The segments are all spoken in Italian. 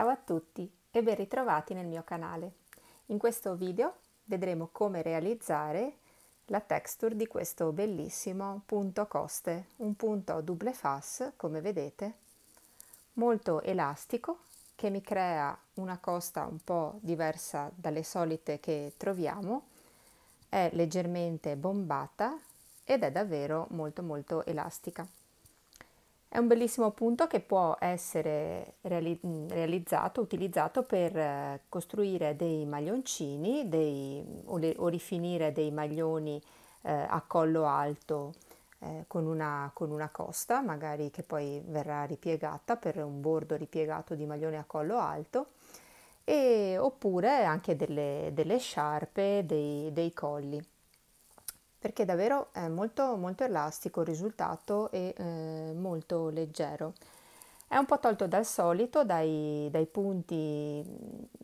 Ciao a tutti e ben ritrovati nel mio canale. In questo video vedremo come realizzare la texture di questo bellissimo punto coste, un punto double face, come vedete, molto elastico che mi crea una costa un po' diversa dalle solite che troviamo, è leggermente bombata ed è davvero molto molto elastica. È un bellissimo punto che può essere reali- mm, realizzato, utilizzato per eh, costruire dei maglioncini dei, o, le, o, rifinire dei maglioni eh, a collo alto eh, con, una, con una costa, magari che poi verrà ripiegata per un bordo ripiegato di maglione a collo alto. E, oppure anche delle, delle sciarpe, dei, dei colli perché davvero è molto molto elastico il risultato e eh, molto leggero. È un po' tolto dal solito, dai, dai, punti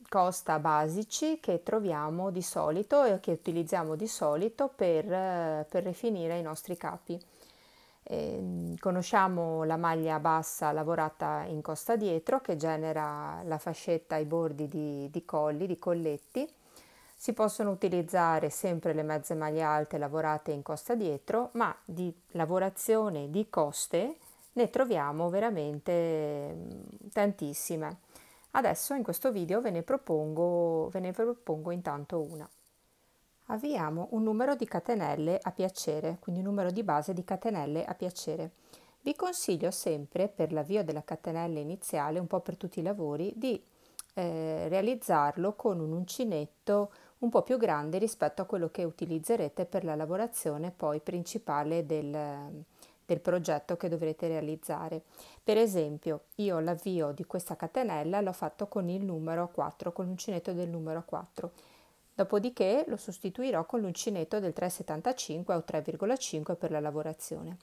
costa basici che troviamo di solito e che utilizziamo di solito per, eh, per rifinire i nostri capi. E, ehm, conosciamo la maglia bassa lavorata in costa dietro che genera la fascetta ai bordi di, di colli, di colletti si possono utilizzare sempre le mezze maglie alte lavorate in costa dietro, ma di lavorazione di coste ne troviamo veramente tantissime. Adesso in questo video ve ne propongo, ve ne propongo intanto una. Avviamo un numero di catenelle a piacere, quindi un numero di base di catenelle a piacere. Vi consiglio sempre per l'avvio della catenella iniziale, un po' per tutti i lavori, di eh, realizzarlo con un uncinetto un po' più grande rispetto a quello che utilizzerete per la lavorazione poi principale del, del progetto che dovrete realizzare. Per esempio, io l'avvio di questa catenella l'ho fatto con il numero 4, con l'uncinetto del numero 4. Dopodiché lo sostituirò con l'uncinetto del 3,75 o 3,5 per la lavorazione.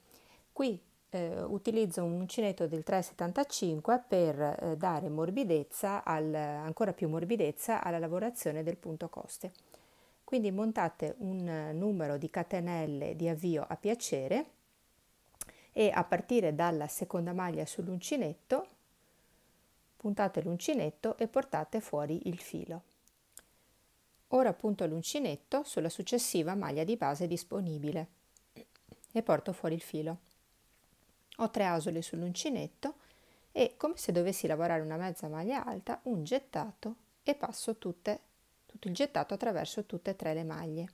Qui eh, utilizzo un uncinetto del 3,75 per eh, dare morbidezza al, ancora più morbidezza alla lavorazione del punto coste. Quindi montate un eh, numero di catenelle di avvio a piacere e a partire dalla seconda maglia sull'uncinetto puntate l'uncinetto e portate fuori il filo. Ora punto l'uncinetto sulla successiva maglia di base disponibile e porto fuori il filo. Ho tre asole sull'uncinetto e, come se dovessi lavorare una mezza maglia alta, un gettato e passo tutte, tutto il gettato attraverso tutte e tre le maglie.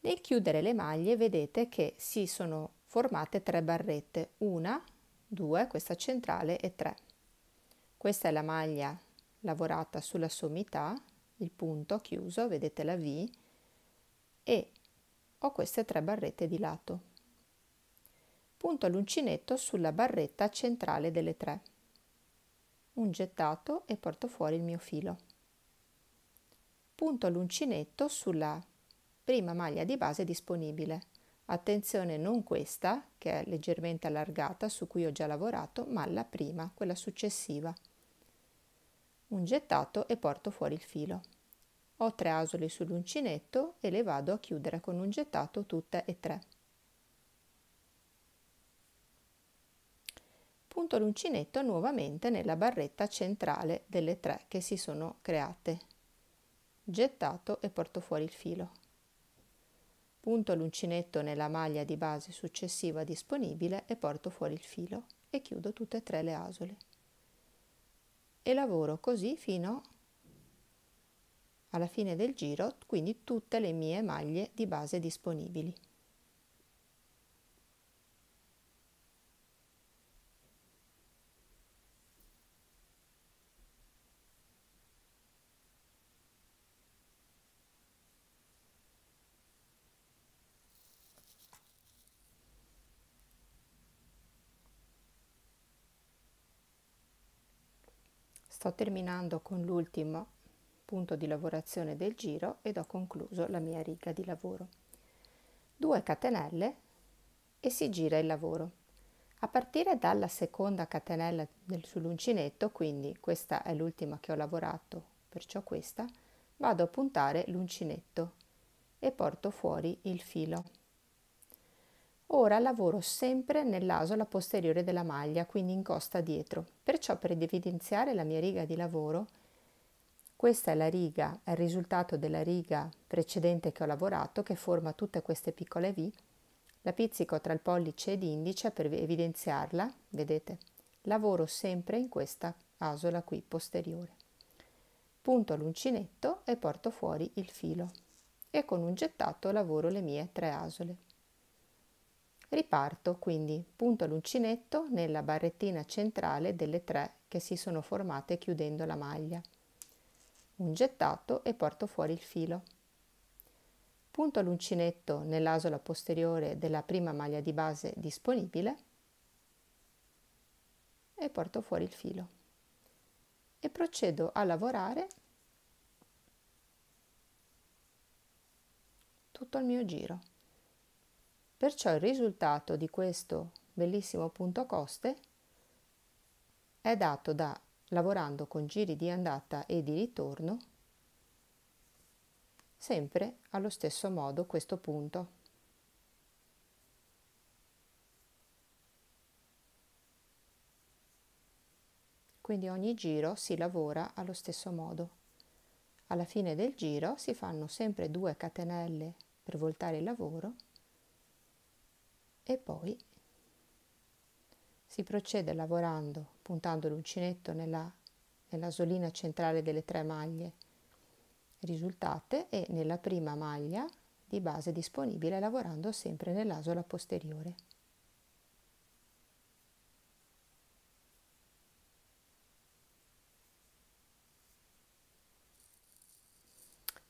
Nel chiudere le maglie vedete che si sono formate tre barrette, una, due, questa centrale e tre. Questa è la maglia lavorata sulla sommità, il punto chiuso, vedete la V, e ho queste tre barrette di lato punta l'uncinetto sulla barretta centrale delle tre. Un gettato e porto fuori il mio filo. Punto l'uncinetto sulla prima maglia di base disponibile. Attenzione non questa, che è leggermente allargata, su cui ho già lavorato, ma la prima, quella successiva. Un gettato e porto fuori il filo. Ho tre asole sull'uncinetto e le vado a chiudere con un gettato tutte e tre. punto l'uncinetto nuovamente nella barretta centrale delle tre che si sono create. Gettato e porto fuori il filo. Punto l'uncinetto nella maglia di base successiva disponibile e porto fuori il filo e chiudo tutte e tre le asole. E lavoro così fino alla fine del giro, quindi tutte le mie maglie di base disponibili. Sto terminando con l'ultimo punto di lavorazione del giro ed ho concluso la mia riga di lavoro. 2 catenelle e si gira il lavoro. A partire dalla seconda catenella del, sull'uncinetto, quindi questa è l'ultima che ho lavorato, perciò questa, vado a puntare l'uncinetto e porto fuori il filo. Ora lavoro sempre nell'asola posteriore della maglia, quindi in costa dietro. Perciò per evidenziare la mia riga di lavoro, questa è la riga, è il risultato della riga precedente che ho lavorato che forma tutte queste piccole V. La pizzico tra il pollice ed indice per evidenziarla, vedete? Lavoro sempre in questa asola qui posteriore. Punto l'uncinetto e porto fuori il filo e con un gettato lavoro le mie tre asole. Riparto quindi punto l'uncinetto nella barrettina centrale delle tre che si sono formate chiudendo la maglia. Un gettato e porto fuori il filo. Punto l'uncinetto nell'asola posteriore della prima maglia di base disponibile e porto fuori il filo. E procedo a lavorare tutto il mio giro. Perciò il risultato di questo bellissimo punto coste è dato da lavorando con giri di andata e di ritorno sempre allo stesso modo questo punto. Quindi ogni giro si lavora allo stesso modo. Alla fine del giro si fanno sempre due catenelle per voltare il lavoro e poi si procede lavorando puntando l'uncinetto nella, nella solina centrale delle tre maglie risultate e nella prima maglia di base disponibile lavorando sempre nell'asola posteriore.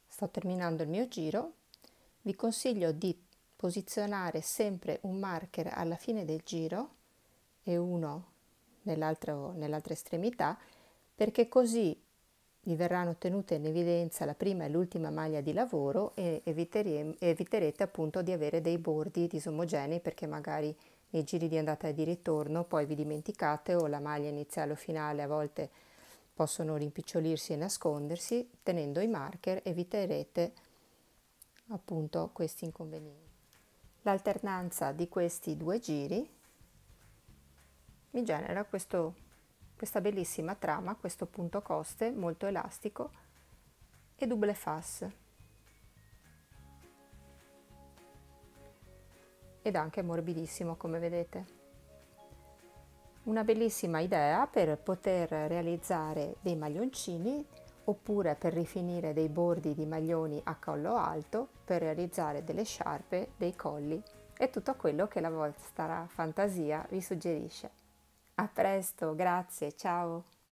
Sto terminando il mio giro, vi consiglio di posizionare sempre un marker alla fine del giro e uno nell'altra, nell'altra estremità perché così vi verranno tenute in evidenza la prima e l'ultima maglia di lavoro e eviterete, eviterete appunto di avere dei bordi disomogenei perché magari nei giri di andata e di ritorno poi vi dimenticate o la maglia iniziale o finale a volte possono rimpicciolirsi e nascondersi tenendo i marker eviterete appunto questi inconvenienti l'alternanza di questi due giri mi genera questo, questa bellissima trama, questo punto coste molto elastico e double face ed anche morbidissimo come vedete. Una bellissima idea per poter realizzare dei maglioncini oppure per rifinire dei bordi di maglioni a collo alto per realizzare delle sciarpe, dei colli e tutto quello che la vostra fantasia vi suggerisce. A presto, grazie, ciao!